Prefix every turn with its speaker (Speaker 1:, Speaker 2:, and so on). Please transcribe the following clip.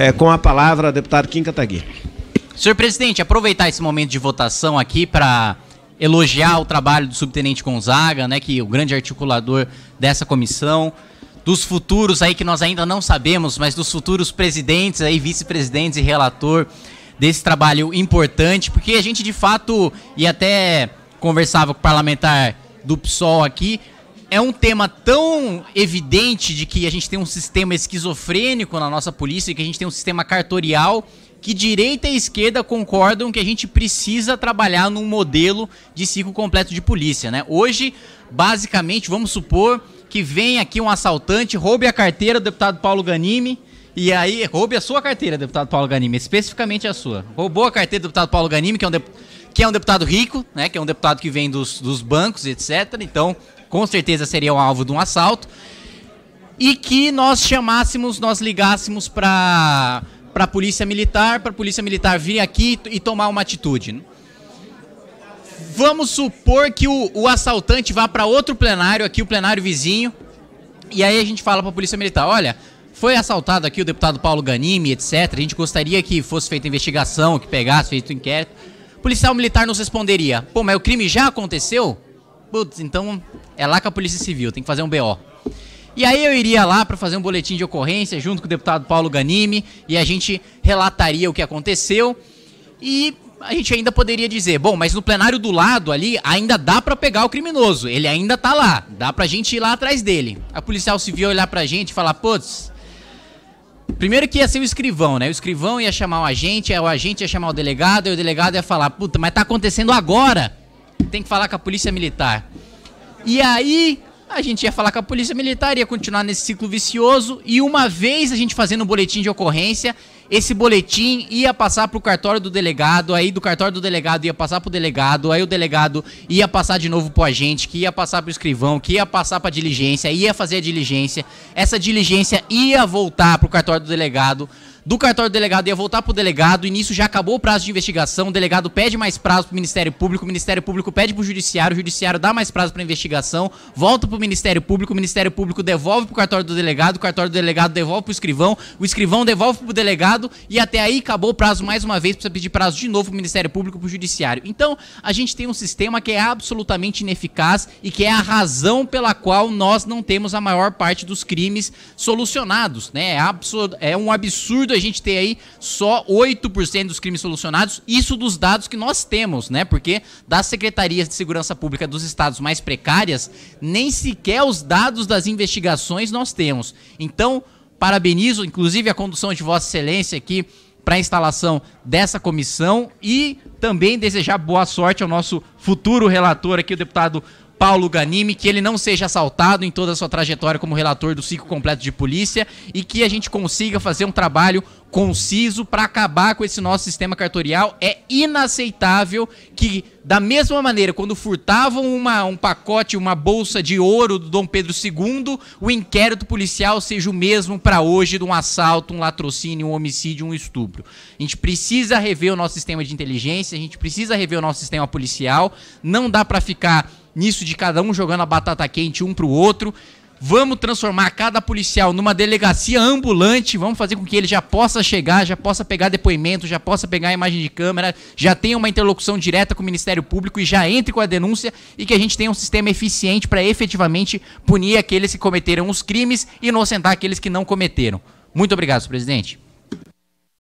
Speaker 1: É, com a palavra, deputado Kim Kataguiri. Senhor presidente, aproveitar esse momento de votação aqui para elogiar o trabalho do subtenente Gonzaga, né, que é o grande articulador dessa comissão, dos futuros aí que nós ainda não sabemos, mas dos futuros presidentes aí, vice-presidentes e relator desse trabalho importante, porque a gente de fato e até conversava com o parlamentar do PSOL aqui, é um tema tão evidente de que a gente tem um sistema esquizofrênico na nossa polícia, e que a gente tem um sistema cartorial, que direita e esquerda concordam que a gente precisa trabalhar num modelo de ciclo completo de polícia, né? Hoje, basicamente, vamos supor que vem aqui um assaltante, roube a carteira do deputado Paulo Ganimi, e aí roube a sua carteira, deputado Paulo Ganimi, especificamente a sua. Roubou a carteira do deputado Paulo Ganimi, que é um deputado que é um deputado rico, né? Que é um deputado que vem dos, dos bancos, etc. Então, com certeza seria o alvo de um assalto, e que nós chamássemos, nós ligássemos para para a polícia militar, para a polícia militar vir aqui e tomar uma atitude. Vamos supor que o, o assaltante vá para outro plenário, aqui o plenário vizinho, e aí a gente fala para a polícia militar, olha, foi assaltado aqui o deputado Paulo Ganimi, etc. A gente gostaria que fosse feita investigação, que pegasse, feito inquérito. O policial militar nos responderia: pô, mas o crime já aconteceu? putz, então é lá com a Polícia Civil, tem que fazer um BO. E aí eu iria lá para fazer um boletim de ocorrência junto com o deputado Paulo Ganimi e a gente relataria o que aconteceu e a gente ainda poderia dizer, bom, mas no plenário do lado ali ainda dá para pegar o criminoso, ele ainda tá lá, dá pra gente ir lá atrás dele. A policial civil olhar pra gente e falar, putz, Primeiro que ia ser o escrivão, né? O escrivão ia chamar o agente, o agente ia chamar o delegado, e o delegado ia falar, puta, mas tá acontecendo agora tem que falar com a polícia militar. E aí a gente ia falar com a polícia militar, ia continuar nesse ciclo vicioso e uma vez a gente fazendo um boletim de ocorrência, esse boletim ia passar pro cartório do delegado, aí do cartório do delegado ia passar pro delegado, aí o delegado ia passar de novo pro agente, que ia passar pro escrivão, que ia passar pra diligência, ia fazer a diligência. Essa diligência ia voltar pro cartório do delegado do cartório do delegado ia voltar pro delegado, e nisso já acabou o prazo de investigação, o delegado pede mais prazo pro Ministério Público, o Ministério Público pede pro Judiciário, o Judiciário dá mais prazo pra investigação, volta pro Ministério Público, o Ministério Público devolve pro cartório do delegado, o cartório do delegado devolve pro escrivão, o escrivão devolve pro delegado, e até aí acabou o prazo mais uma vez, precisa pedir prazo de novo pro Ministério Público, pro Judiciário. Então, a gente tem um sistema que é absolutamente ineficaz e que é a razão pela qual nós não temos a maior parte dos crimes solucionados, né? É, absurdo, é um absurdo a gente ter aí só 8% dos crimes solucionados, isso dos dados que nós temos, né? Porque das secretarias de segurança pública dos estados mais precárias, nem sequer os dados das investigações nós temos. Então, parabenizo inclusive a condução de Vossa Excelência aqui para a instalação dessa comissão e também desejar boa sorte ao nosso futuro relator aqui, o deputado Paulo Ganimi, que ele não seja assaltado em toda a sua trajetória como relator do ciclo completo de polícia e que a gente consiga fazer um trabalho conciso para acabar com esse nosso sistema cartorial. É inaceitável que, da mesma maneira, quando furtavam uma, um pacote, uma bolsa de ouro do Dom Pedro II, o inquérito policial seja o mesmo para hoje de um assalto, um latrocínio, um homicídio, um estupro. A gente precisa rever o nosso sistema de inteligência, a gente precisa rever o nosso sistema policial. Não dá para ficar nisso de cada um jogando a batata quente um pro outro. Vamos transformar cada policial numa delegacia ambulante. Vamos fazer com que ele já possa chegar, já possa pegar depoimento, já possa pegar imagem de câmera, já tenha uma interlocução direta com o Ministério Público e já entre com a denúncia e que a gente tenha um sistema eficiente para efetivamente punir aqueles que cometeram os crimes e inocentar aqueles que não cometeram. Muito obrigado, presidente.